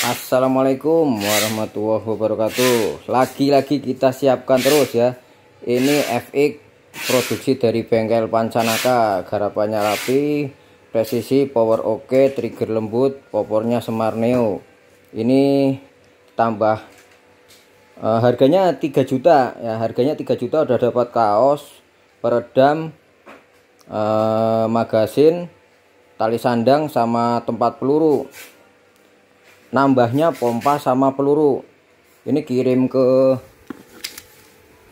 Assalamualaikum warahmatullahi wabarakatuh Lagi-lagi kita siapkan terus ya Ini FX produksi dari bengkel Pancanaka Garapannya rapi Presisi power oke okay, Trigger lembut Popornya semar neo Ini tambah uh, Harganya 3 juta ya Harganya 3 juta udah dapat kaos Peredam uh, Magasin Tali sandang sama tempat peluru nambahnya pompa sama peluru ini kirim ke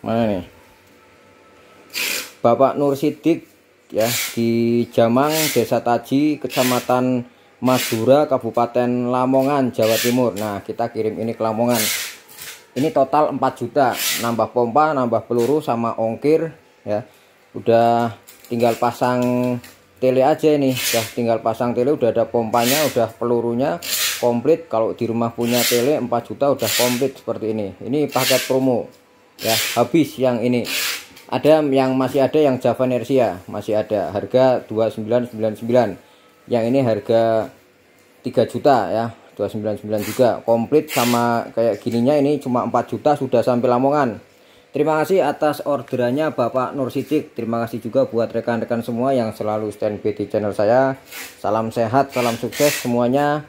mana nih Bapak Nur Sidik ya di Jamang Desa Taji Kecamatan Madura Kabupaten Lamongan Jawa Timur nah kita kirim ini ke Lamongan ini total 4 juta nambah pompa nambah peluru sama ongkir ya udah tinggal pasang tele aja ini udah tinggal pasang tele udah ada pompanya udah pelurunya komplit kalau di rumah punya tele 4 juta udah komplit seperti ini ini paket promo ya habis yang ini ada yang masih ada yang Java Nersia masih ada harga 2999 yang ini harga 3 juta ya 299 juga komplit sama kayak gininya ini cuma 4 juta sudah sampai Lamongan Terima kasih atas orderannya Bapak Nur Sidik. Terima kasih juga buat rekan-rekan semua yang selalu standby di channel saya. Salam sehat, salam sukses semuanya.